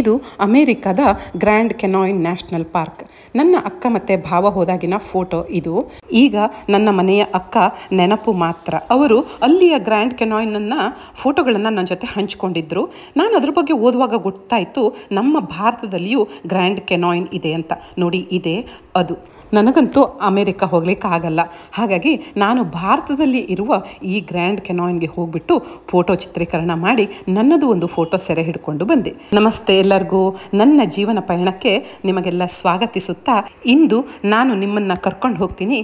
ಇದು ಅಮೇರಿಕಾದ grand ಕೆನಾಯಿನ್ national park ನನ್ನ ಅಕ್ಕ ಮತ್ತು ಭಾವ ಹೋದಾಗಿನ ಫೋಟೋ ಇದು ಈಗ ನನ್ನ ಮನೆಯ ಅಕ್ಕ ನೆನಪು ಮಾತ್ರ ಅವರು ಅಲ್ಲಿಯ ಗ್ರ್ಯಾಂಡ್ ಕೆನಾಯಿನನ್ನು ಫೋಟೋಗಳನ್ನು ನನ್ನ ಜೊತೆ ಹಂಚಿಕೊಂಡಿದ್ದರು ನಾನು ಅದ್ರ ಬಗ್ಗೆ ಓದುವಾಗ ಗೊತ್ತಾಯಿತು ನಮ್ಮ ಭಾರತದಲ್ಲಿಯೂ ಗ್ರ್ಯಾಂಡ್ ಕೆನಾಯಿನ್ ಇದೆ ಅಂತ ನೋಡಿ ಇದೆ ಅದು ನನಗಂತೂ ಅಮೇರಿಕ ಆಗಲ್ಲ ಹಾಗಾಗಿ ನಾನು ಭಾರತದಲ್ಲಿ ಇರುವ ಈ ಗ್ರ್ಯಾಂಡ್ ಕೆನಾಯಿನ್ಗೆ ಹೋಗ್ಬಿಟ್ಟು ಫೋಟೋ ಚಿತ್ರೀಕರಣ ಮಾಡಿ ನನ್ನದು ಒಂದು ಫೋಟೋ ಸೆರೆ ಹಿಡ್ಕೊಂಡು ಬಂದೆ ನಮಸ್ತೆ ಎಲ್ಲರಿಗೂ ನನ್ನ ಜೀವನ ಪಯಣಕ್ಕೆ ನಿಮಗೆಲ್ಲ ಸ್ವಾಗತಿಸುತ್ತಾ ಇಂದು ನಾನು ನಿಮ್ಮನ್ನು ಕರ್ಕೊಂಡು ಹೋಗ್ತೀನಿ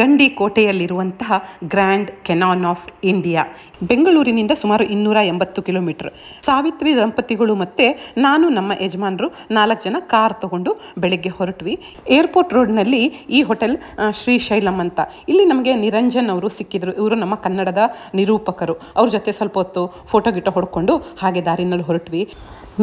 ಗಂಡಿ ಕೋಟೆಯಲ್ಲಿರುವಂತಹ ಗ್ರ್ಯಾಂಡ್ ಕೆನಾನ್ ಆಫ್ ಇಂಡಿಯಾ ಬೆಂಗಳೂರಿನಿಂದ ಸುಮಾರು ಇನ್ನೂರ ಎಂಬತ್ತು ಕಿಲೋಮೀಟ್ರ್ ಸಾವಿತ್ರಿ ದಂಪತಿಗಳು ಮತ್ತು ನಾನು ನಮ್ಮ ಯಜಮಾನರು ನಾಲ್ಕು ಜನ ಕಾರ್ ತಗೊಂಡು ಬೆಳಗ್ಗೆ ಹೊರಟ್ವಿ ಏರ್ಪೋರ್ಟ್ ರೋಡ್ನಲ್ಲಿ ಈ ಹೋಟೆಲ್ ಶ್ರೀಶೈಲಂ ಅಂತ ಇಲ್ಲಿ ನಮಗೆ ನಿರಂಜನ್ ಅವರು ಸಿಕ್ಕಿದ್ರು ಇವರು ನಮ್ಮ ಕನ್ನಡದ ನಿರೂಪಕರು ಅವ್ರ ಜೊತೆ ಸ್ವಲ್ಪ ಹೊತ್ತು ಫೋಟೋ ಗಿಟೋ ಹೊಡ್ಕೊಂಡು ಹಾಗೆ ದಾರಿನಲ್ಲಿ ಹೊರಟ್ವಿ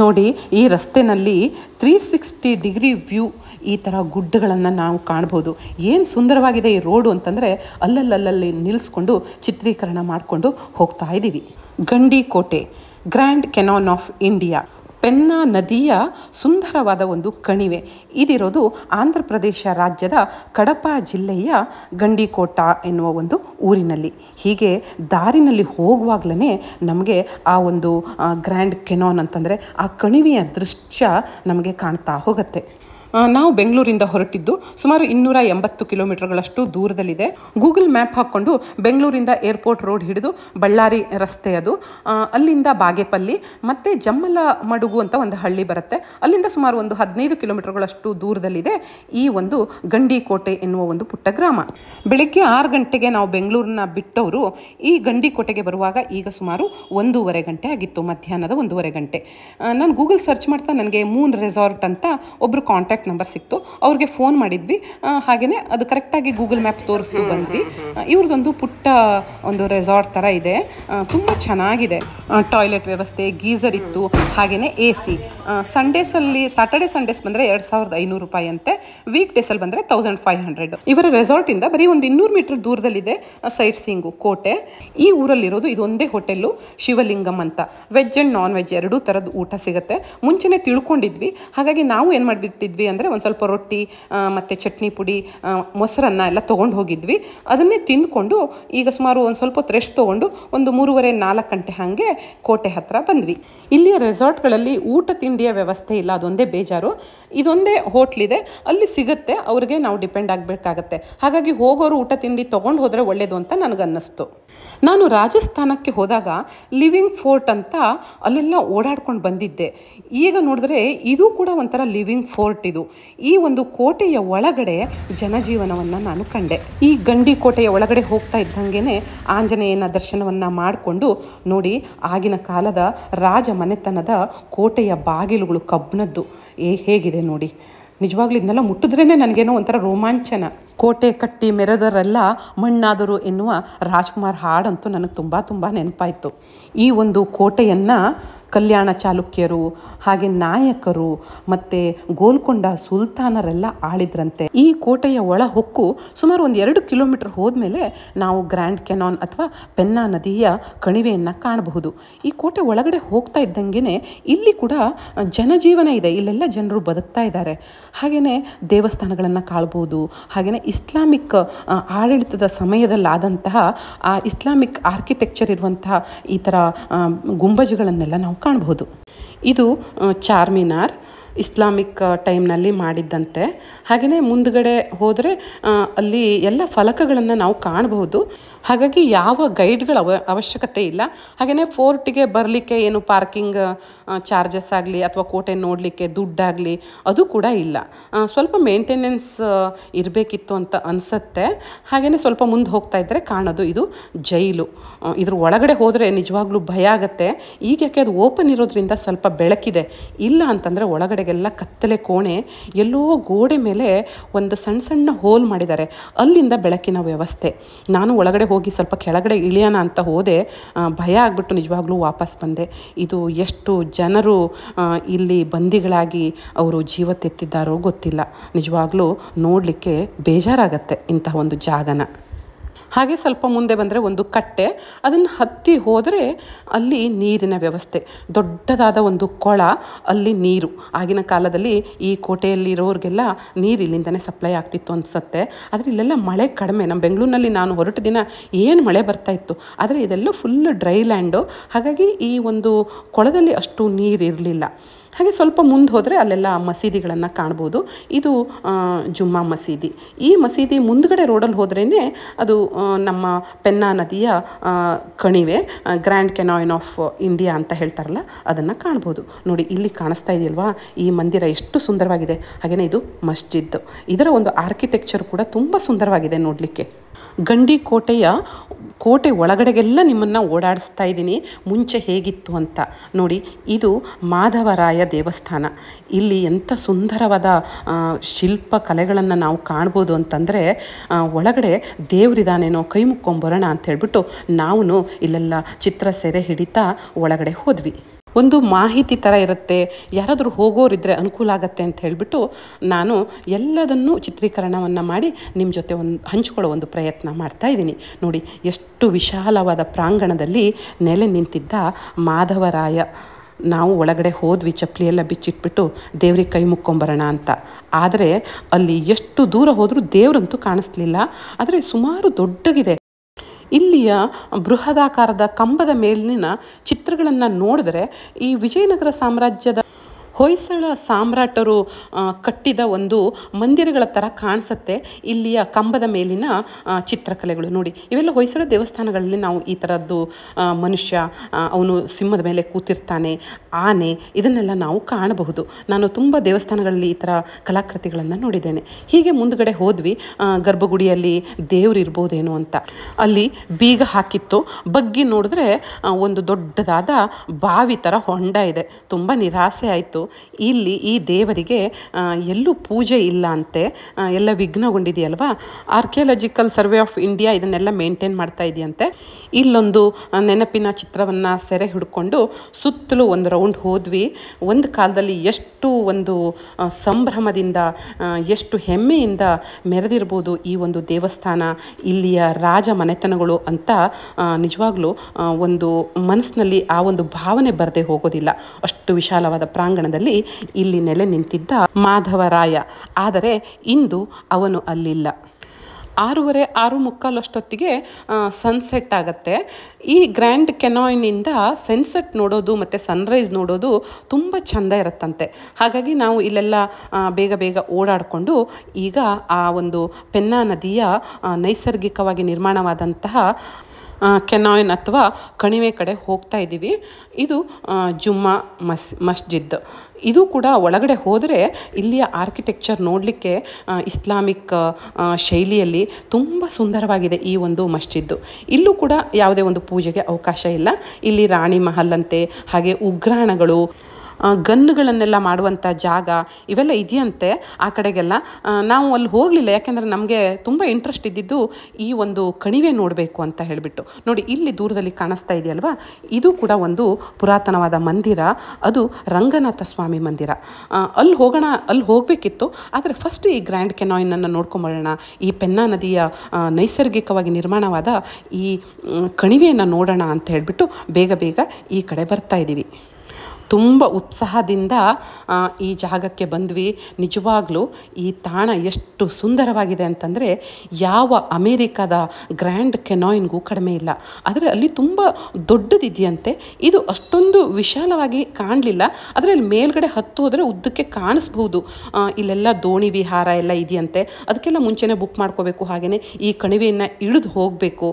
ನೋಡಿ ಈ ರಸ್ತೆನಲ್ಲಿ ತ್ರೀ ಸಿಕ್ಸ್ಟಿ ಡಿಗ್ರಿ ವ್ಯೂ ಈ ಥರ ಗುಡ್ಡಗಳನ್ನು ನಾವು ಕಾಣ್ಬೋದು ಏನು ಸುಂದರವಾಗಿದೆ ಈ ರೋಡು ಅಂತಂದರೆ ಅಲ್ಲಲ್ಲಲ್ಲಿ ನಿಲ್ಲಿಸ್ಕೊಂಡು ಚಿತ್ರೀಕರಣ ಮಾಡಿಕೊಂಡು ಹೋಗ್ತಾ ಇದ್ದೀವಿ Gandikota grand canyon of India Penna ನದಿಯ ಸುಂದರವಾದ ಒಂದು ಕಣಿವೆ ಇದಿರೋದು ಆಂಧ್ರ ಪ್ರದೇಶ ರಾಜ್ಯದ ಕಡಪ ಜಿಲ್ಲೆಯ ಗಂಡಿಕೋಟ ಎನ್ನುವ ಒಂದು ಊರಿನಲ್ಲಿ ಹೀಗೆ ದಾರಿನಲ್ಲಿ ಹೋಗುವಾಗಲೇ ನಮಗೆ ಆ ಒಂದು ಗ್ರ್ಯಾಂಡ್ ಕೆನಾನ್ ಅಂತಂದರೆ ಆ ಕಣಿವೆಯ ದೃಶ್ಯ ನಮಗೆ ಕಾಣ್ತಾ ಹೋಗುತ್ತೆ ನಾವು ಬೆಂಗಳೂರಿಂದ ಹೊರಟಿದ್ದು ಸುಮಾರು ಇನ್ನೂರ ಎಂಬತ್ತು ಕಿಲೋಮೀಟರ್ಗಳಷ್ಟು ದೂರದಲ್ಲಿದೆ ಗೂಗಲ್ ಮ್ಯಾಪ್ ಹಾಕ್ಕೊಂಡು ಬೆಂಗಳೂರಿಂದ ಏರ್ಪೋರ್ಟ್ ರೋಡ್ ಹಿಡಿದು ಬಳ್ಳಾರಿ ರಸ್ತೆ ಅದು ಅಲ್ಲಿಂದ ಬಾಗೇಪಲ್ಲಿ ಮತ್ತು ಜಮ್ಮಲ ಮಡುಗು ಅಂತ ಒಂದು ಹಳ್ಳಿ ಬರುತ್ತೆ ಅಲ್ಲಿಂದ ಸುಮಾರು ಒಂದು ಹದಿನೈದು ಕಿಲೋಮೀಟರ್ಗಳಷ್ಟು ದೂರದಲ್ಲಿದೆ ಈ ಒಂದು ಗಂಡಿಕೋಟೆ ಎನ್ನುವ ಒಂದು ಪುಟ್ಟ ಗ್ರಾಮ ಬೆಳಗ್ಗೆ ಆರು ಗಂಟೆಗೆ ನಾವು ಬೆಂಗಳೂರನ್ನ ಬಿಟ್ಟವರು ಈ ಗಂಡಿಕೋಟೆಗೆ ಬರುವಾಗ ಈಗ ಸುಮಾರು ಒಂದೂವರೆ ಗಂಟೆ ಆಗಿತ್ತು ಮಧ್ಯಾಹ್ನದ ಒಂದೂವರೆ ಗಂಟೆ ನಾನು ಗೂಗಲ್ ಸರ್ಚ್ ಮಾಡ್ತಾ ನನಗೆ ಮೂನ್ ರೆಸಾರ್ಟ್ ಅಂತ ಒಬ್ಬರು ಕಾಂಟ್ಯಾಕ್ಟ್ ಕಾಂಟ್ಯಾಕ್ಟ್ ನಂಬರ್ ಸಿಕ್ತು ಅವ್ರಿಗೆ ಫೋನ್ ಮಾಡಿದ್ವಿ ಹಾಗೇನೆ ಅದು ಕರೆಕ್ಟಾಗಿ ಗೂಗಲ್ ಮ್ಯಾಪ್ ತೋರಿಸ್ತು ಬಂದ್ವಿ ಇವ್ರದ್ದೊಂದು ಪುಟ್ಟ ಒಂದು ರೆಸಾರ್ಟ್ ಥರ ಇದೆ ತುಂಬ ಚೆನ್ನಾಗಿದೆ ಟಾಯ್ಲೆಟ್ ವ್ಯವಸ್ಥೆ ಗೀಸರ್ ಇತ್ತು ಹಾಗೇನೆ ಎ ಸಿ ಸಂಡೇಸಲ್ಲಿ ಸಾಟರ್ಡೆ ಸಂಡೇಸ್ ಬಂದರೆ ಎರಡು ಸಾವಿರದ ಐನೂರು ರೂಪಾಯಿ ಅಂತೆ ವೀಕ್ ಡೇಸಲ್ಲಿ ಬಂದರೆ ತೌಸಂಡ್ ಫೈವ್ ಹಂಡ್ರೆಡ್ ಇವರ ರೆಸಾರ್ಟಿಂದ ಬರೀ ಒಂದು ಇನ್ನೂರು ಮೀಟರ್ ದೂರದಲ್ಲಿದೆ ಸೈಟ್ ಸೀಂಗು ಕೋಟೆ ಈ ಊರಲ್ಲಿರೋದು ಇದೊಂದೇ ಹೋಟೆಲ್ಲು ಶಿವಲಿಂಗಂ ಅಂತ ವೆಜ್ ಆ್ಯಂಡ್ ನಾನ್ ವೆಜ್ ಎರಡೂ ಥರದ ಊಟ ಸಿಗುತ್ತೆ ಮುಂಚೆನೆ ತಿಳ್ಕೊಂಡಿದ್ವಿ ಹಾಗಾಗಿ ನಾವು ಏನು ಮಾಡಿಬಿಟ್ಟಿದ್ವಿ ಅಂದರೆ ಒಂದು ಸ್ವಲ್ಪ ರೊಟ್ಟಿ ಮತ್ತು ಚಟ್ನಿ ಪುಡಿ ಮೊಸರನ್ನ ಎಲ್ಲ ತೊಗೊಂಡು ಹೋಗಿದ್ವಿ ಅದನ್ನೇ ತಿಂದ್ಕೊಂಡು ಈಗ ಸುಮಾರು ಒಂದು ಸ್ವಲ್ಪ ಹೊತ್ತು ರೆಸ್ಟ್ ತೊಗೊಂಡು ಒಂದು ಮೂರುವರೆ ನಾಲ್ಕು ಗಂಟೆ ಹಾಗೆ ಕೋಟೆ ಹತ್ತಿರ ಬಂದ್ವಿ ಇಲ್ಲಿಯ ರೆಸಾರ್ಟ್ಗಳಲ್ಲಿ ಊಟ ತಿಂಡಿಯ ವ್ಯವಸ್ಥೆ ಇಲ್ಲ ಅದೊಂದೇ ಬೇಜಾರು ಇದೊಂದೇ ಹೋಟ್ಲಿದೆ ಅಲ್ಲಿ ಸಿಗುತ್ತೆ ಅವ್ರಿಗೆ ನಾವು ಡಿಪೆಂಡ್ ಆಗಬೇಕಾಗತ್ತೆ ಹಾಗಾಗಿ ಹೋಗೋರು ಊಟ ತಿಂಡಿ ತೊಗೊಂಡು ಹೋದರೆ ಒಳ್ಳೆಯದು ಅಂತ ನನಗನ್ನಿಸ್ತು ನಾನು ರಾಜಸ್ಥಾನಕ್ಕೆ ಹೋದಾಗ ಲಿವಿಂಗ್ ಫೋರ್ಟ್ ಅಂತ ಅಲ್ಲೆಲ್ಲ ಓಡಾಡ್ಕೊಂಡು ಬಂದಿದ್ದೆ ಈಗ ನೋಡಿದ್ರೆ ಇದು ಕೂಡ ಒಂಥರ ಲಿವಿಂಗ್ ಫೋರ್ಟ್ ಇದು ಈ ಒಂದು ಕೋಟೆಯ ಒಳಗಡೆ ಜನಜೀವನವನ್ನು ನಾನು ಕಂಡೆ ಈ ಗಂಡಿ ಕೋಟೆಯ ಒಳಗಡೆ ಹೋಗ್ತಾ ಇದ್ದಂಗೆ ಆಂಜನೇಯನ ದರ್ಶನವನ್ನು ಮಾಡಿಕೊಂಡು ನೋಡಿ ಆಗಿನ ಕಾಲದ ರಾಜ ಮನೆತನದ ಕೋಟೆಯ ಬಾಗಿಲುಗಳು ಕಬ್ಬಣದ್ದು ಏ ಹೇಗಿದೆ ನೋಡಿ ನಿಜವಾಗ್ಲೂ ಇದನ್ನೆಲ್ಲ ಮುಟ್ಟಿದ್ರೇ ನನಗೇನೋ ಒಂಥರ ರೋಮಾಂಚನ ಕೋಟೆ ಕಟ್ಟಿ ಮೆರೆದರೆಲ್ಲ ಮಣ್ಣಾದರು ಎನ್ನುವ ರಾಜ್ಕುಮಾರ್ ಹಾಡಂತೂ ನನಗೆ ತುಂಬ ತುಂಬ ನೆನಪಾಯಿತು ಈ ಒಂದು ಕೋಟೆಯನ್ನು ಕಲ್ಯಾಣ ಚಾಲುಕ್ಯರು ಹಾಗೆ ನಾಯಕರು ಮತ್ತು ಗೋಲ್ಕೊಂಡ ಸುಲ್ತಾನರೆಲ್ಲ ಆಳಿದ್ರಂತೆ ಈ ಕೋಟೆಯ ಒಳ ಹೊಕ್ಕು ಸುಮಾರು ಒಂದು ಎರಡು ಕಿಲೋಮೀಟರ್ ಹೋದ್ಮೇಲೆ ನಾವು ಗ್ರ್ಯಾಂಡ್ ಕೆನಾನ್ ಅಥವಾ ಪೆನ್ನಾ ನದಿಯ ಕಣಿವೆಯನ್ನು ಕಾಣಬಹುದು ಈ ಕೋಟೆ ಒಳಗಡೆ ಹೋಗ್ತಾ ಇದ್ದಂಗೆ ಇಲ್ಲಿ ಕೂಡ ಜನಜೀವನ ಇದೆ ಇಲ್ಲೆಲ್ಲ ಜನರು ಬದುಕ್ತಾ ಇದ್ದಾರೆ ಹಾಗೆಯೇ ದೇವಸ್ಥಾನಗಳನ್ನು ಕಾಳ್ಬೋದು ಹಾಗೆಯೇ ಇಸ್ಲಾಮಿಕ್ ಆಡಳಿತದ ಸಮಯದಲ್ಲಾದಂತಹ ಆ ಇಸ್ಲಾಮಿಕ್ ಆರ್ಕಿಟೆಕ್ಚರ್ ಇರುವಂತಹ ಈ ಥರ ಗುಂಬಜ್ಗಳನ್ನೆಲ್ಲ ನಾವು ಕಾಣಬಹುದು ಇದು ಚಾರ್ಮಿನಾರ್ ಇಸ್ಲಾಮಿಕ್ ಟೈಮ್ನಲ್ಲಿ ಮಾಡಿದ್ದಂತೆ ಹಾಗೆಯೇ ಮುಂದಗಡೆ ಹೋದರೆ ಅಲ್ಲಿ ಎಲ್ಲ ಫಲಕಗಳನ್ನು ನಾವು ಕಾಣಬಹುದು ಹಾಗಾಗಿ ಯಾವ ಗೈಡ್ಗಳ ಅವ ಅವಶ್ಯಕತೆ ಇಲ್ಲ ಹಾಗೆಯೇ ಫೋರ್ಟಿಗೆ ಬರಲಿಕ್ಕೆ ಏನು ಪಾರ್ಕಿಂಗ್ ಚಾರ್ಜಸ್ ಆಗಲಿ ಅಥವಾ ಕೋಟೆ ನೋಡಲಿಕ್ಕೆ ದುಡ್ಡಾಗಲಿ ಅದು ಕೂಡ ಇಲ್ಲ ಸ್ವಲ್ಪ ಮೇಂಟೆನೆನ್ಸ್ ಇರಬೇಕಿತ್ತು ಅಂತ ಅನಿಸುತ್ತೆ ಹಾಗೆಯೇ ಸ್ವಲ್ಪ ಮುಂದೆ ಹೋಗ್ತಾ ಇದ್ದರೆ ಕಾಣೋದು ಇದು ಜೈಲು ಇದ್ರ ಒಳಗಡೆ ಹೋದರೆ ನಿಜವಾಗ್ಲೂ ಭಯ ಆಗುತ್ತೆ ಈಗ ಯಾಕೆ ಅದು ಓಪನ್ ಇರೋದ್ರಿಂದ ಸ್ವಲ್ಪ ಬೆಳಕಿದೆ ಇಲ್ಲ ಅಂತಂದರೆ ಒಳಗಡೆ ಎಲ್ಲ ಕತ್ತಲೆ ಕೋಣೆ ಎಲ್ಲೋ ಗೋಡೆ ಮೇಲೆ ಒಂದು ಸಣ್ಣ ಸಣ್ಣ ಹೋಲ್ ಮಾಡಿದ್ದಾರೆ ಅಲ್ಲಿಂದ ಬೆಳಕಿನ ವ್ಯವಸ್ಥೆ ನಾನು ಒಳಗಡೆ ಹೋಗಿ ಸ್ವಲ್ಪ ಕೆಳಗಡೆ ಇಳಿಯೋಣ ಅಂತ ಹೋದೆ ಭಯ ಆಗಿಬಿಟ್ಟು ನಿಜವಾಗ್ಲೂ ವಾಪಸ್ ಬಂದೆ ಇದು ಎಷ್ಟು ಜನರು ಇಲ್ಲಿ ಬಂದಿಗಳಾಗಿ ಅವರು ಜೀವ ತೆತ್ತಿದ್ದಾರೋ ಗೊತ್ತಿಲ್ಲ ನಿಜವಾಗ್ಲೂ ನೋಡಲಿಕ್ಕೆ ಬೇಜಾರಾಗತ್ತೆ ಇಂತಹ ಒಂದು ಜಾಗನ ಹಾಗೆ ಸ್ವಲ್ಪ ಮುಂದೆ ಬಂದರೆ ಒಂದು ಕಟ್ಟೆ ಅದನ್ನು ಹತ್ತಿ ಹೋದರೆ ಅಲ್ಲಿ ನೀರಿನ ವ್ಯವಸ್ಥೆ ದೊಡ್ಡದಾದ ಒಂದು ಕೊಳ ಅಲ್ಲಿ ನೀರು ಆಗಿನ ಕಾಲದಲ್ಲಿ ಈ ಕೋಟೆಯಲ್ಲಿರೋರಿಗೆಲ್ಲ ನೀರು ಇಲ್ಲಿಂದನೇ ಸಪ್ಲೈ ಆಗ್ತಿತ್ತು ಅನಿಸುತ್ತೆ ಆದರೆ ಇಲ್ಲೆಲ್ಲ ಮಳೆ ಕಡಿಮೆ ನಮ್ಮ ಬೆಂಗಳೂರಿನಲ್ಲಿ ನಾನು ಹೊರಟ ದಿನ ಏನು ಮಳೆ ಬರ್ತಾ ಇತ್ತು ಆದರೆ ಇದೆಲ್ಲ ಫುಲ್ ಡ್ರೈ ಲ್ಯಾಂಡು ಹಾಗಾಗಿ ಈ ಒಂದು ಕೊಳದಲ್ಲಿ ಅಷ್ಟು ನೀರು ಇರಲಿಲ್ಲ ಹಾಗೆ ಸ್ವಲ್ಪ ಮುಂದೆ ಹೋದರೆ ಅಲ್ಲೆಲ್ಲ ಮಸೀದಿಗಳನ್ನು ಕಾಣ್ಬೋದು ಇದು ಜುಮ್ಮಾ ಮಸೀದಿ ಈ ಮಸೀದಿ ಮುಂದ್ಗಡೆ ರೋಡಲ್ಲಿ ಹೋದ್ರೇ ಅದು ನಮ್ಮ ಪೆನ್ನಾ ನದಿಯ ಕಣಿವೆ ಗ್ರ್ಯಾಂಡ್ ಕೆನಾಯಿನ್ ಆಫ್ ಇಂಡಿಯಾ ಅಂತ ಹೇಳ್ತಾರಲ್ಲ ಅದನ್ನು ಕಾಣ್ಬೋದು ನೋಡಿ ಇಲ್ಲಿ ಕಾಣಿಸ್ತಾ ಇದೆಯಲ್ವಾ ಈ ಮಂದಿರ ಎಷ್ಟು ಸುಂದರವಾಗಿದೆ ಹಾಗೆಯೇ ಇದು ಮಸ್ಜಿದ್ ಇದರ ಒಂದು ಆರ್ಕಿಟೆಕ್ಚರ್ ಕೂಡ ತುಂಬ ಸುಂದರವಾಗಿದೆ ನೋಡಲಿಕ್ಕೆ ಗಂಡಿ ಕೋಟೆಯ ಕೋಟೆ ಒಳಗಡೆಗೆಲ್ಲ ನಿಮ್ಮನ್ನು ಓಡಾಡಿಸ್ತಾ ಇದ್ದೀನಿ ಮುಂಚೆ ಹೇಗಿತ್ತು ಅಂತ ನೋಡಿ ಇದು ಮಾಧವರಾಯ ದೇವಸ್ಥಾನ ಇಲ್ಲಿ ಎಂಥ ಸುಂದರವಾದ ಶಿಲ್ಪ ಕಲೆಗಳನ್ನು ನಾವು ಕಾಣ್ಬೋದು ಅಂತಂದರೆ ಒಳಗಡೆ ದೇವರಿದಾನೇನೋ ಕೈ ಮುಕ್ಕೊಂಬರೋಣ ಅಂತ ಹೇಳ್ಬಿಟ್ಟು ನಾವು ಇಲ್ಲೆಲ್ಲ ಚಿತ್ರ ಸೆರೆ ಹಿಡಿತಾ ಒಳಗಡೆ ಹೋದ್ವಿ ಒಂದು ಮಾಹಿತಿ ಥರ ಇರುತ್ತೆ ಯಾರಾದರೂ ಹೋಗೋರಿದ್ದರೆ ಅನುಕೂಲ ಆಗತ್ತೆ ಅಂತ ಹೇಳಿಬಿಟ್ಟು ನಾನು ಎಲ್ಲದನ್ನು ಚಿತ್ರೀಕರಣವನ್ನು ಮಾಡಿ ನಿಮ್ಮ ಜೊತೆ ಒಂದು ಹಂಚ್ಕೊಳ್ಳೋ ಒಂದು ಪ್ರಯತ್ನ ಮಾಡ್ತಾ ಇದ್ದೀನಿ ನೋಡಿ ಎಷ್ಟು ವಿಶಾಲವಾದ ಪ್ರಾಂಗಣದಲ್ಲಿ ನೆಲೆ ನಿಂತಿದ್ದ ಮಾಧವರಾಯ ನಾವು ಒಳಗಡೆ ಹೋದ್ವಿ ಚಪ್ಪಲಿಯೆಲ್ಲ ಬಿಚ್ಚಿಟ್ಬಿಟ್ಟು ದೇವ್ರಿಗೆ ಕೈ ಮುಕ್ಕೊಂಬರೋಣ ಅಂತ ಆದರೆ ಅಲ್ಲಿ ಎಷ್ಟು ದೂರ ಹೋದರೂ ದೇವರಂತೂ ಕಾಣಿಸ್ಲಿಲ್ಲ ಆದರೆ ಸುಮಾರು ದೊಡ್ಡಗಿದೆ ಇಲ್ಲಿಯ ಬೃಹದಾಕಾರದ ಕಂಬದ ಮೇಲಿನ ಚಿತ್ರಗಳನ್ನು ನೋಡಿದ್ರೆ ಈ ವಿಜಯನಗರ ಸಾಮ್ರಾಜ್ಯದ ಹೊಯ್ಸಳ ಸಾಮ್ರಾಟರು ಕಟ್ಟಿದ ಒಂದು ಮಂದಿರಗಳ ಥರ ಕಾಣಿಸುತ್ತೆ ಇಲ್ಲಿಯ ಕಂಬದ ಮೇಲಿನ ಚಿತ್ರಕಲೆಗಳು ನೋಡಿ ಇವೆಲ್ಲ ಹೊಯ್ಸಳ ದೇವಸ್ಥಾನಗಳಲ್ಲಿ ನಾವು ಈ ಥರದ್ದು ಮನುಷ್ಯ ಅವನು ಸಿಂಹದ ಮೇಲೆ ಕೂತಿರ್ತಾನೆ ಆನೆ ಇದನ್ನೆಲ್ಲ ನಾವು ಕಾಣಬಹುದು ನಾನು ತುಂಬ ದೇವಸ್ಥಾನಗಳಲ್ಲಿ ಈ ಥರ ಕಲಾಕೃತಿಗಳನ್ನು ನೋಡಿದ್ದೇನೆ ಹೀಗೆ ಮುಂದುಗಡೆ ಹೋದ್ವಿ ಗರ್ಭಗುಡಿಯಲ್ಲಿ ದೇವರು ಇರ್ಬೋದೇನೋ ಅಂತ ಅಲ್ಲಿ ಬೀಗ ಹಾಕಿತ್ತು ಬಗ್ಗಿ ನೋಡಿದ್ರೆ ಒಂದು ದೊಡ್ಡದಾದ ಬಾವಿ ಥರ ಹೊಂಡ ಇದೆ ತುಂಬ ನಿರಾಸೆ ಆಯಿತು ಇಲ್ಲಿ ಈ ದೇವರಿಗೆ ಎಲ್ಲೂ ಪೂಜೆ ಇಲ್ಲ ಅಂತೆ ಎಲ್ಲ ವಿಘ್ನಗೊಂಡಿದೆಯಲ್ವಾ ಆರ್ಕಿಯಾಲಜಿಕಲ್ ಸರ್ವೆ ಆಫ್ ಇಂಡಿಯಾ ಇದನ್ನೆಲ್ಲ ಮೇಂಟೈನ್ ಮಾಡ್ತಾ ಇದೆಯಂತೆ ಇಲ್ಲೊಂದು ನೆನಪಿನ ಚಿತ್ರವನ್ನು ಸೆರೆ ಹಿಡ್ಕೊಂಡು ಸುತ್ತಲೂ ಒಂದು ರೌಂಡ್ ಹೋದ್ವಿ ಒಂದು ಕಾಲದಲ್ಲಿ ಎಷ್ಟು ಒಂದು ಸಂಭ್ರಮದಿಂದ ಎಷ್ಟು ಹೆಮ್ಮೆಯಿಂದ ಮೆರೆದಿರ್ಬೋದು ಈ ಒಂದು ದೇವಸ್ಥಾನ ಇಲ್ಲಿಯ ರಾಜ ಮನೆತನಗಳು ಅಂತ ನಿಜವಾಗ್ಲೂ ಒಂದು ಮನಸ್ಸಿನಲ್ಲಿ ಆ ಒಂದು ಭಾವನೆ ಬರದೆ ಹೋಗೋದಿಲ್ಲ ಅಷ್ಟು ವಿಶಾಲವಾದ ಪ್ರಾಂಗಣದಲ್ಲಿ ಇಲ್ಲಿ ನೆಲೆ ನಿಂತಿದ್ದ ಮಾಧವರಾಯ ಆದರೆ ಇಂದು ಅವನು ಅಲ್ಲಿಲ್ಲ ಆರೂವರೆ ಆರು ಮುಕ್ಕಾಲಷ್ಟೊತ್ತಿಗೆ ಸನ್ಸೆಟ್ ಆಗುತ್ತೆ ಈ ಗ್ರ್ಯಾಂಡ್ ಕೆನಾಯ್ನಿಂದ ಸನ್ಸೆಟ್ ನೋಡೋದು ಮತ್ತು ಸನ್ರೈಸ್ ನೋಡೋದು ತುಂಬ ಚೆಂದ ಇರುತ್ತಂತೆ ಹಾಗಾಗಿ ನಾವು ಇಲ್ಲೆಲ್ಲ ಬೇಗ ಬೇಗ ಓಡಾಡಿಕೊಂಡು ಈಗ ಆ ಒಂದು ಪೆನ್ನಾ ನದಿಯ ನೈಸರ್ಗಿಕವಾಗಿ ನಿರ್ಮಾಣವಾದಂತಹ ಕೆನಾಯಿನ್ ಅಥವಾ ಕಣಿವೆ ಕಡೆ ಹೋಗ್ತಾ ಇದ್ದೀವಿ ಇದು ಜುಮ್ಮಾ ಮಸ್ ಮಸ್ಜಿದ್ ಇದು ಕೂಡ ಒಳಗಡೆ ಹೋದರೆ ಇಲ್ಲಿಯ ಆರ್ಕಿಟೆಕ್ಚರ್ ನೋಡಲಿಕ್ಕೆ ಇಸ್ಲಾಮಿಕ್ ಶೈಲಿಯಲ್ಲಿ ತುಂಬ ಸುಂದರವಾಗಿದೆ ಈ ಒಂದು ಮಸ್ಜಿದ್ದು ಇಲ್ಲೂ ಕೂಡ ಯಾವುದೇ ಒಂದು ಪೂಜೆಗೆ ಅವಕಾಶ ಇಲ್ಲ ಇಲ್ಲಿ ರಾಣಿ ಮಹಲ್ ಅಂತೆ ಹಾಗೆ ಉಗ್ರಾಣಗಳು ಗನ್ನುಗಳನ್ನೆಲ್ಲ ಮಾಡುವಂಥ ಜಾಗ ಇವೆಲ್ಲ ಇದೆಯಂತೆ ಆ ಕಡೆಗೆಲ್ಲ ನಾವು ಅಲ್ಲಿ ಹೋಗಲಿಲ್ಲ ಯಾಕೆಂದರೆ ನಮಗೆ ತುಂಬ ಇಂಟ್ರೆಸ್ಟ್ ಇದ್ದಿದ್ದು ಈ ಒಂದು ಕಣಿವೆ ನೋಡಬೇಕು ಅಂತ ಹೇಳಿಬಿಟ್ಟು ನೋಡಿ ಇಲ್ಲಿ ದೂರದಲ್ಲಿ ಕಾಣಿಸ್ತಾ ಇದೆಯಲ್ವಾ ಇದು ಕೂಡ ಒಂದು ಪುರಾತನವಾದ ಮಂದಿರ ಅದು ರಂಗನಾಥ ಸ್ವಾಮಿ ಮಂದಿರ ಅಲ್ಲಿ ಹೋಗೋಣ ಅಲ್ಲಿ ಹೋಗಬೇಕಿತ್ತು ಆದರೆ ಫಸ್ಟ್ ಈ ಗ್ರ್ಯಾಂಡ್ ಕೆನಾಯಿನನ್ನು ನೋಡ್ಕೊಂಬರೋಣ ಈ ಪೆನ್ನಾ ನದಿಯ ನೈಸರ್ಗಿಕವಾಗಿ ನಿರ್ಮಾಣವಾದ ಈ ಕಣಿವೆಯನ್ನು ನೋಡೋಣ ಅಂತ ಹೇಳಿಬಿಟ್ಟು ಬೇಗ ಬೇಗ ಈ ಕಡೆ ಬರ್ತಾ ಇದ್ದೀವಿ ತುಂಬ ಉತ್ಸಾಹದಿಂದ ಈ ಜಾಗಕ್ಕೆ ಬಂದ್ವಿ ನಿಜವಾಗ್ಲೂ ಈ ತಾಣ ಎಷ್ಟು ಸುಂದರವಾಗಿದೆ ಅಂತಂದರೆ ಯಾವ ಅಮೇರಿಕಾದ ಗ್ರ್ಯಾಂಡ್ ಕೆನಾಯಿನ್ಗೂ ಕಡಿಮೆ ಇಲ್ಲ ಆದರೆ ಅಲ್ಲಿ ತುಂಬ ದೊಡ್ಡದಿದೆಯಂತೆ ಇದು ಅಷ್ಟೊಂದು ವಿಶಾಲವಾಗಿ ಕಾಣಲಿಲ್ಲ ಆದರೆ ಅಲ್ಲಿ ಮೇಲ್ಗಡೆ ಹತ್ತು ಹೋದರೆ ಉದ್ದಕ್ಕೆ ಕಾಣಿಸ್ಬೋದು ಇಲ್ಲೆಲ್ಲ ದೋಣಿ ವಿಹಾರ ಎಲ್ಲ ಇದೆಯಂತೆ ಅದಕ್ಕೆಲ್ಲ ಮುಂಚೆನೇ ಬುಕ್ ಮಾಡ್ಕೋಬೇಕು ಹಾಗೆಯೇ ಈ ಕಣಿವೆಯನ್ನು ಇಳಿದು ಹೋಗಬೇಕು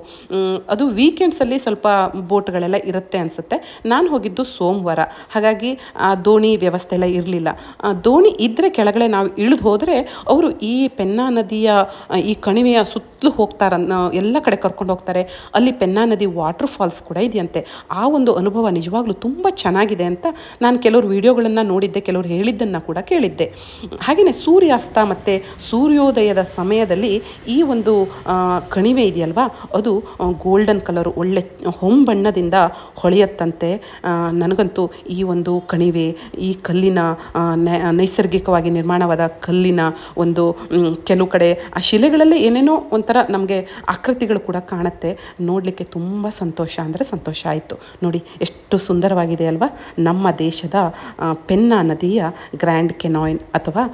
ಅದು ವೀಕೆಂಡ್ಸಲ್ಲಿ ಸ್ವಲ್ಪ ಬೋಟ್ಗಳೆಲ್ಲ ಇರುತ್ತೆ ಅನಿಸುತ್ತೆ ನಾನು ಹೋಗಿದ್ದು ಸೋಮವಾರ ಹಾಗಾಗಿ ಹಾಗಾಗಿ ಆ ದೋಣಿ ವ್ಯವಸ್ಥೆ ಎಲ್ಲ ಇರಲಿಲ್ಲ ದೋಣಿ ಇದ್ದರೆ ಕೆಳಗಡೆ ನಾವು ಇಳಿದು ಹೋದರೆ ಅವರು ಈ ಪೆನ್ನಾ ನದಿಯ ಈ ಕಣಿವೆಯ ಸುತ್ತಲೂ ಹೋಗ್ತಾರ ಎಲ್ಲ ಕಡೆ ಕರ್ಕೊಂಡು ಹೋಗ್ತಾರೆ ಅಲ್ಲಿ ಪೆನ್ನಾ ನದಿ ವಾಟರ್ ಫಾಲ್ಸ್ ಕೂಡ ಇದೆಯಂತೆ ಆ ಒಂದು ಅನುಭವ ನಿಜವಾಗ್ಲೂ ತುಂಬ ಚೆನ್ನಾಗಿದೆ ಅಂತ ನಾನು ಕೆಲವರು ವಿಡಿಯೋಗಳನ್ನು ನೋಡಿದ್ದೆ ಕೆಲವರು ಹೇಳಿದ್ದನ್ನು ಕೂಡ ಕೇಳಿದ್ದೆ ಹಾಗೆಯೇ ಸೂರ್ಯಾಸ್ತ ಮತ್ತು ಸೂರ್ಯೋದಯದ ಸಮಯದಲ್ಲಿ ಈ ಒಂದು ಕಣಿವೆ ಇದೆಯಲ್ವಾ ಅದು ಗೋಲ್ಡನ್ ಕಲರ್ ಒಳ್ಳೆ ಹೊಂಬಣ್ಣದಿಂದ ಹೊಳೆಯತ್ತಂತೆ ನನಗಂತೂ ಈ ಒಂದು ಒಂದು ಕಣಿವೆ ಈ ಕಲ್ಲಿನ ನೈಸರ್ಗಿಕವಾಗಿ ನಿರ್ಮಾಣವಾದ ಕಲ್ಲಿನ ಒಂದು ಕೆಲವು ಕಡೆ ಆ ಶಿಲೆಗಳಲ್ಲಿ ಏನೇನೋ ಒಂಥರ ನಮಗೆ ಆಕೃತಿಗಳು ಕೂಡ ಕಾಣುತ್ತೆ ನೋಡಲಿಕ್ಕೆ ತುಂಬ ಸಂತೋಷ ಅಂದರೆ ಸಂತೋಷ ಆಯಿತು ನೋಡಿ ಎಷ್ಟು ಸುಂದರವಾಗಿದೆ ಅಲ್ವಾ ನಮ್ಮ ದೇಶದ ಪೆನ್ನ ನದಿಯ ಗ್ರ್ಯಾಂಡ್ ಕೆನಾಯಿನ್ ಅಥವಾ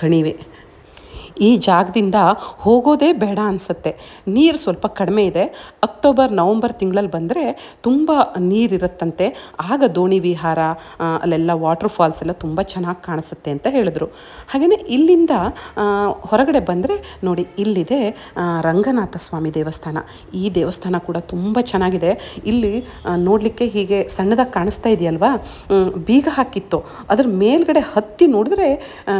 ಕಣಿವೆ ಈ ಜಾಗದಿಂದ ಹೋಗೋದೇ ಬೇಡ ಅನಿಸುತ್ತೆ ನೀರು ಸ್ವಲ್ಪ ಕಡಿಮೆ ಇದೆ ಅಕ್ಟೋಬರ್ ನವಂಬರ್ ತಿಂಗಳಲ್ಲಿ ಬಂದರೆ ತುಂಬ ನೀರಿರುತ್ತಂತೆ ಆಗ ದೋಣಿ ವಿಹಾರ ಅಲ್ಲೆಲ್ಲ ವಾಟರ್ ಫಾಲ್ಸ್ ಎಲ್ಲ ತುಂಬ ಚೆನ್ನಾಗಿ ಕಾಣಿಸುತ್ತೆ ಅಂತ ಹೇಳಿದ್ರು ಹಾಗೆಯೇ ಇಲ್ಲಿಂದ ಹೊರಗಡೆ ಬಂದರೆ ನೋಡಿ ಇಲ್ಲಿದೆ ರಂಗನಾಥ ಸ್ವಾಮಿ ದೇವಸ್ಥಾನ ಈ ದೇವಸ್ಥಾನ ಕೂಡ ತುಂಬ ಚೆನ್ನಾಗಿದೆ ಇಲ್ಲಿ ನೋಡಲಿಕ್ಕೆ ಹೀಗೆ ಸಣ್ಣದಾಗಿ ಕಾಣಿಸ್ತಾ ಇದೆಯಲ್ವಾ ಬೀಗ ಹಾಕಿತ್ತು ಅದ್ರ ಮೇಲ್ಗಡೆ ಹತ್ತಿ ನೋಡಿದ್ರೆ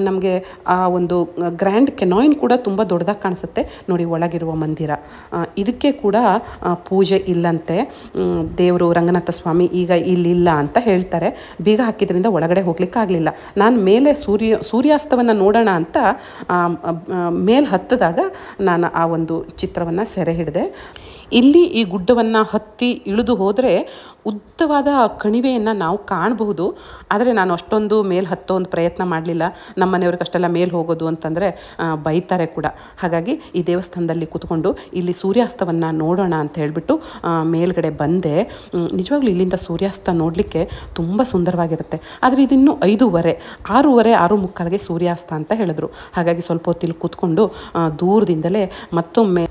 ನಮಗೆ ಆ ಒಂದು ಗ್ರ್ಯಾಂಡ್ ಕೆನ ನಾಯಿನ್ ಕೂಡ ತುಂಬ ದೊಡ್ಡದಾಗಿ ಕಾಣಿಸುತ್ತೆ ನೋಡಿ ಒಳಗಿರುವ ಮಂದಿರ ಇದಕ್ಕೆ ಕೂಡ ಪೂಜೆ ಇಲ್ಲಂತೆ ದೇವರು ರಂಗನಾಥ ಸ್ವಾಮಿ ಈಗ ಇಲ್ಲಿಲ್ಲ ಅಂತ ಹೇಳ್ತಾರೆ ಬೀಗ ಹಾಕಿದ್ರಿಂದ ಒಳಗಡೆ ಆಗಲಿಲ್ಲ ನಾನು ಮೇಲೆ ಸೂರ್ಯ ಸೂರ್ಯಾಸ್ತವನ್ನು ನೋಡೋಣ ಅಂತ ಮೇಲೆ ಹತ್ತಿದಾಗ ನಾನು ಆ ಒಂದು ಚಿತ್ರವನ್ನು ಸೆರೆ ಹಿಡಿದೆ ಇಲ್ಲಿ ಈ ಗುಡ್ಡವನ್ನು ಹತ್ತಿ ಇಳಿದು ಹೋದರೆ ಉದ್ದವಾದ ಕಣಿವೆಯನ್ನು ನಾವು ಕಾಣಬಹುದು ಆದರೆ ನಾನು ಅಷ್ಟೊಂದು ಮೇಲೆ ಹತ್ತೋ ಒಂದು ಪ್ರಯತ್ನ ಮಾಡಲಿಲ್ಲ ನಮ್ಮ ಮನೆಯವ್ರಿಗೆ ಅಷ್ಟೆಲ್ಲ ಮೇಲೆ ಹೋಗೋದು ಅಂತಂದರೆ ಬೈತಾರೆ ಕೂಡ ಹಾಗಾಗಿ ಈ ದೇವಸ್ಥಾನದಲ್ಲಿ ಕೂತ್ಕೊಂಡು ಇಲ್ಲಿ ಸೂರ್ಯಾಸ್ತವನ್ನು ನೋಡೋಣ ಅಂತ ಹೇಳಿಬಿಟ್ಟು ಮೇಲ್ಗಡೆ ಬಂದೆ ನಿಜವಾಗ್ಲೂ ಇಲ್ಲಿಂದ ಸೂರ್ಯಾಸ್ತ ನೋಡಲಿಕ್ಕೆ ತುಂಬ ಸುಂದರವಾಗಿರುತ್ತೆ ಆದರೆ ಇದಿನ್ನೂ ಐದೂವರೆ ಆರೂವರೆ ಆರು ಮುಕ್ಕಾಲಿಗೆ ಸೂರ್ಯಾಸ್ತ ಅಂತ ಹೇಳಿದ್ರು ಹಾಗಾಗಿ ಸ್ವಲ್ಪ ಹೊತ್ತಿಲ್ಲಿ ಕೂತ್ಕೊಂಡು ದೂರದಿಂದಲೇ ಮತ್ತೊಮ್ಮೆ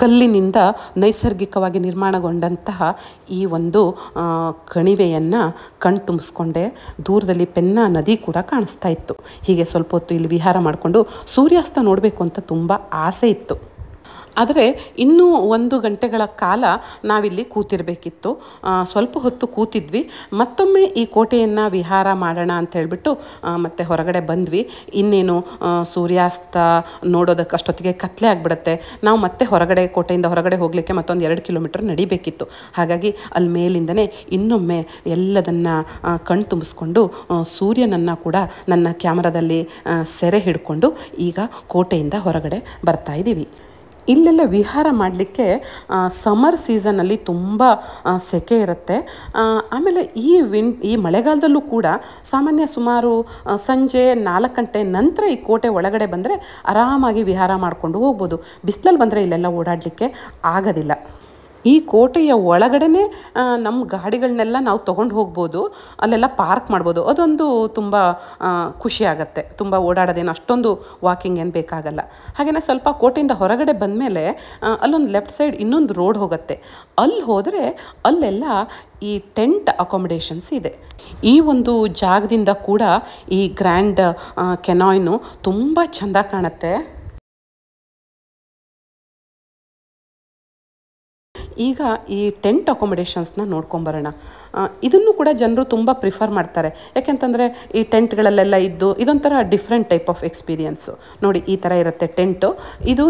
ಕಲ್ಲಿನಿಂದ ನೈಸರ್ಗಿಕವಾಗಿ ನಿರ್ಮಾಣಗೊಂಡಂತಹ ಈ ಒಂದು ಕಣಿವೆಯನ್ನು ಕಣ್ತುಂಬಿಸ್ಕೊಂಡೆ ದೂರದಲ್ಲಿ ಪೆನ್ನ ನದಿ ಕೂಡ ಕಾಣಿಸ್ತಾ ಇತ್ತು ಹೀಗೆ ಸ್ವಲ್ಪ ಹೊತ್ತು ಇಲ್ಲಿ ವಿಹಾರ ಮಾಡಿಕೊಂಡು ಸೂರ್ಯಾಸ್ತ ನೋಡಬೇಕು ಅಂತ ತುಂಬ ಆಸೆ ಇತ್ತು ಆದರೆ ಇನ್ನೂ ಒಂದು ಗಂಟೆಗಳ ಕಾಲ ನಾವಿಲ್ಲಿ ಕೂತಿರಬೇಕಿತ್ತು ಸ್ವಲ್ಪ ಹೊತ್ತು ಕೂತಿದ್ವಿ ಮತ್ತೊಮ್ಮೆ ಈ ಕೋಟೆಯನ್ನು ವಿಹಾರ ಮಾಡೋಣ ಅಂತ ಹೇಳಿಬಿಟ್ಟು ಮತ್ತೆ ಹೊರಗಡೆ ಬಂದ್ವಿ ಇನ್ನೇನು ಸೂರ್ಯಾಸ್ತ ನೋಡೋದಕ್ಕೆ ಅಷ್ಟೊತ್ತಿಗೆ ಕತ್ಲೆ ಆಗಿಬಿಡುತ್ತೆ ನಾವು ಮತ್ತೆ ಹೊರಗಡೆ ಕೋಟೆಯಿಂದ ಹೊರಗಡೆ ಹೋಗಲಿಕ್ಕೆ ಮತ್ತೊಂದು ಎರಡು ಕಿಲೋಮೀಟರ್ ನಡಿಬೇಕಿತ್ತು ಹಾಗಾಗಿ ಅಲ್ಲಿ ಮೇಲಿಂದನೇ ಇನ್ನೊಮ್ಮೆ ಎಲ್ಲದನ್ನು ಕಣ್ ತುಂಬಿಸ್ಕೊಂಡು ಸೂರ್ಯನನ್ನು ಕೂಡ ನನ್ನ ಕ್ಯಾಮ್ರಾದಲ್ಲಿ ಸೆರೆ ಹಿಡ್ಕೊಂಡು ಈಗ ಕೋಟೆಯಿಂದ ಹೊರಗಡೆ ಬರ್ತಾ ಇದ್ದೀವಿ ಇಲ್ಲೆಲ್ಲ ವಿಹಾರ ಮಾಡಲಿಕ್ಕೆ ಸಮರ್ ಸೀಸನಲ್ಲಿ ತುಂಬ ಸೆಕೆ ಇರುತ್ತೆ ಆಮೇಲೆ ಈ ವಿನ್ ಈ ಮಳೆಗಾಲದಲ್ಲೂ ಕೂಡ ಸಾಮಾನ್ಯ ಸುಮಾರು ಸಂಜೆ ನಾಲ್ಕು ಗಂಟೆ ನಂತರ ಈ ಕೋಟೆ ಒಳಗಡೆ ಬಂದರೆ ಆರಾಮಾಗಿ ವಿಹಾರ ಮಾಡಿಕೊಂಡು ಹೋಗ್ಬೋದು ಬಿಸಿಲಲ್ಲಿ ಬಂದರೆ ಇಲ್ಲೆಲ್ಲ ಓಡಾಡಲಿಕ್ಕೆ ಆಗೋದಿಲ್ಲ ಈ ಕೋಟೆಯ ಒಳಗಡೆನೇ ನಮ್ಮ ಗಾಡಿಗಳನ್ನೆಲ್ಲ ನಾವು ತೊಗೊಂಡು ಹೋಗ್ಬೋದು ಅಲ್ಲೆಲ್ಲ ಪಾರ್ಕ್ ಮಾಡ್ಬೋದು ಅದೊಂದು ತುಂಬ ಖುಷಿ ಆಗುತ್ತೆ ತುಂಬ ಓಡಾಡೋದೇನು ಅಷ್ಟೊಂದು ವಾಕಿಂಗ್ ಏನು ಬೇಕಾಗಲ್ಲ ಹಾಗೆಯೇ ಸ್ವಲ್ಪ ಕೋಟೆಯಿಂದ ಹೊರಗಡೆ ಬಂದಮೇಲೆ ಅಲ್ಲೊಂದು ಲೆಫ್ಟ್ ಸೈಡ್ ಇನ್ನೊಂದು ರೋಡ್ ಹೋಗುತ್ತೆ ಅಲ್ಲಿ ಹೋದರೆ ಅಲ್ಲೆಲ್ಲ ಈ ಟೆಂಟ್ ಅಕಾಮಿಡೇಷನ್ಸ್ ಇದೆ ಈ ಒಂದು ಜಾಗದಿಂದ ಕೂಡ ಈ ಗ್ರ್ಯಾಂಡ್ ಕೆನಾಯ್ನು ತುಂಬ ಚೆಂದ ಕಾಣುತ್ತೆ ಈಗ ಈ ಟೆಂಟ್ ಅಕೊಮಡೇಷನ್ಸ್ನ ನೋಡ್ಕೊಂಬರೋಣ ಇದನ್ನು ಕೂಡ ಜನರು ತುಂಬ ಪ್ರಿಫರ್ ಮಾಡ್ತಾರೆ ಯಾಕೆಂತಂದರೆ ಈ ಟೆಂಟ್ಗಳಲ್ಲೆಲ್ಲ ಇದ್ದು ಇದೊಂಥರ ಡಿಫ್ರೆಂಟ್ ಟೈಪ್ ಆಫ್ ಎಕ್ಸ್ಪೀರಿಯನ್ಸು ನೋಡಿ ಈ ಥರ ಇರುತ್ತೆ ಟೆಂಟು ಇದೂ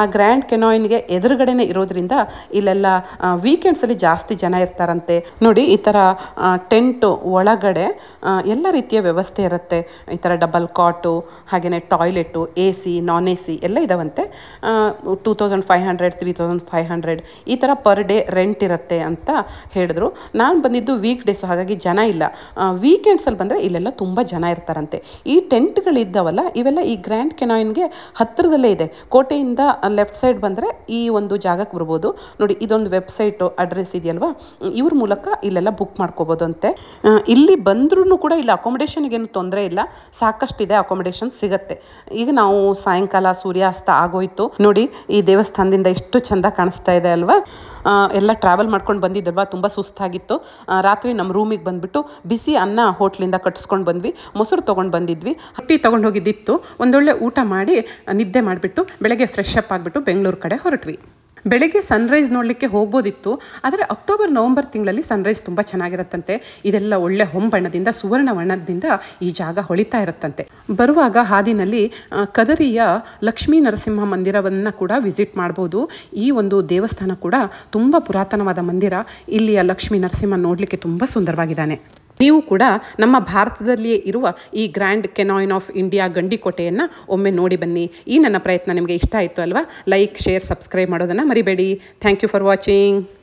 ಆ ಗ್ರ್ಯಾಂಡ್ ಕೆನಾಯಿನ್ಗೆ ಎದುರುಗಡೆನೇ ಇರೋದ್ರಿಂದ ಇಲ್ಲೆಲ್ಲ ವೀಕೆಂಡ್ಸಲ್ಲಿ ಜಾಸ್ತಿ ಜನ ಇರ್ತಾರಂತೆ ನೋಡಿ ಈ ಥರ ಟೆಂಟು ಒಳಗಡೆ ಎಲ್ಲ ರೀತಿಯ ವ್ಯವಸ್ಥೆ ಇರುತ್ತೆ ಈ ಥರ ಡಬಲ್ ಕಾಟು ಹಾಗೆಯೇ toilet A C non A C ಎಲ್ಲ ಇದಾವಂತೆ two thousand five hundred three thousand five hundred ಈ ಥರ ಪರ್ ಡೇ ರೆಂಟ್ ಇರುತ್ತೆ ಅಂತ ಹೇಳಿದ್ರು ನಾನು ಬಂದಿದ್ದು ವೀಕ್ ಡೇಸು ಹಾಗಾಗಿ ಜನ ಇಲ್ಲ ವೀಕೆಂಡ್ಸಲ್ಲಿ ಬಂದರೆ ಇಲ್ಲೆಲ್ಲ ತುಂಬ ಜನ ಇರ್ತಾರಂತೆ ಈ ಟೆಂಟ್ಗಳಿದ್ದಾವಲ್ಲ ಇವೆಲ್ಲ ಈ ಗ್ರ್ಯಾಂಡ್ ಕೆನಾಯಿನ್ಗೆ ಹತ್ತಿರದಲ್ಲೇ ಇದೆ ಕೋಟೆಯಿಂದ ಲೆಫ್ಟ್ ಸೈಡ್ ಬಂದರೆ ಈ ಒಂದು ಜಾಗಕ್ಕೆ ಬರ್ಬೋದು ನೋಡಿ ಇದೊಂದು ವೆಬ್ಸೈಟು ಅಡ್ರೆಸ್ ಇದೆಯಲ್ವಾ ಇವ್ರ ಮೂಲಕ ಇಲ್ಲೆಲ್ಲ ಬುಕ್ ಮಾಡ್ಕೋಬೋದು ಅಂತೆ ಇಲ್ಲಿ ಬಂದ್ರೂ ಕೂಡ ಇಲ್ಲಿ ಅಕೊಮಡೇಷನ್ಗೇನು ತೊಂದರೆ ಇಲ್ಲ ಇದೆ ಅಕೊಮಡೇಷನ್ ಸಿಗತ್ತೆ ಈಗ ನಾವು ಸಾಯಂಕಾಲ ಸೂರ್ಯಾಸ್ತ ಆಗೋಯ್ತು ನೋಡಿ ಈ ದೇವಸ್ಥಾನದಿಂದ ಎಷ್ಟು ಚಂದ ಕಾಣಿಸ್ತಾ ಇದೆ ಅಲ್ವಾ ಎಲ್ಲ ಟ್ರಾವೆಲ್ ಮಾಡ್ಕೊಂಡು ಬಂದಿದ್ದಲ್ವ ತುಂಬ ಸುಸ್ತಾಗಿತ್ತು ರಾತ್ರಿ ನಮ್ಮ ರೂಮಿಗೆ ಬಂದುಬಿಟ್ಟು ಬಿಸಿ ಅನ್ನ ಹೋಟ್ಲಿಂದ ಕಟ್ಸ್ಕೊಂಡು ಬಂದ್ವಿ ಮೊಸರು ತೊಗೊಂಡು ಬಂದಿದ್ವಿ ಹಟ್ಟಿ ತೊಗೊಂಡು ಹೋಗಿದ್ದಿತ್ತು ಒಂದೊಳ್ಳೆ ಊಟ ಮಾಡಿ ನಿದ್ದೆ ಮಾಡಿಬಿಟ್ಟು ಬೆಳಗ್ಗೆ ಫ್ರೆಶ್ ಅಪ್ ಆಗಿಬಿಟ್ಟು ಬೆಂಗಳೂರು ಕಡೆ ಹೊರಟ್ವಿ ಬೆಳಗ್ಗೆ ಸನ್ರೈಸ್ ನೋಡಲಿಕ್ಕೆ ಹೋಗ್ಬೋದಿತ್ತು ಆದರೆ ಅಕ್ಟೋಬರ್ ನವಂಬರ್ ತಿಂಗಳಲ್ಲಿ ಸನ್ರೈಸ್ ತುಂಬ ಚೆನ್ನಾಗಿರುತ್ತಂತೆ ಇದೆಲ್ಲ ಒಳ್ಳೆ ಹೊಂಬಣ್ಣದಿಂದ ಸುವರ್ಣ ವರ್ಣದಿಂದ ಈ ಜಾಗ ಹೊಳಿತಾ ಇರುತ್ತಂತೆ ಬರುವಾಗ ಹಾದಿನಲ್ಲಿ ಕದರಿಯ ಲಕ್ಷ್ಮೀ ನರಸಿಂಹ ಮಂದಿರವನ್ನು ಕೂಡ ವಿಸಿಟ್ ಮಾಡ್ಬೋದು ಈ ಒಂದು ದೇವಸ್ಥಾನ ಕೂಡ ತುಂಬ ಪುರಾತನವಾದ ಮಂದಿರ ಇಲ್ಲಿಯ ಲಕ್ಷ್ಮೀ ನರಸಿಂಹ ನೋಡಲಿಕ್ಕೆ ತುಂಬ ಸುಂದರವಾಗಿದ್ದಾನೆ ನೀವು ಕೂಡ ನಮ್ಮ ಭಾರತದಲ್ಲಿಯೇ ಇರುವ ಈ ಗ್ರ್ಯಾಂಡ್ ಕೆನಾಯಿನ್ ಆಫ್ ಇಂಡಿಯಾ ಗಂಡಿಕೋಟೆಯನ್ನು ಒಮ್ಮೆ ನೋಡಿ ಬನ್ನಿ ಈ ನನ್ನ ಪ್ರಯತ್ನ ನಿಮಗೆ ಇಷ್ಟ ಆಯಿತು ಅಲ್ವಾ ಲೈಕ್ ಶೇರ್ ಸಬ್ಸ್ಕ್ರೈಬ್ ಮಾಡೋದನ್ನು ಮರಿಬೇಡಿ ಥ್ಯಾಂಕ್ ಯು ಫಾರ್ ವಾಚಿಂಗ್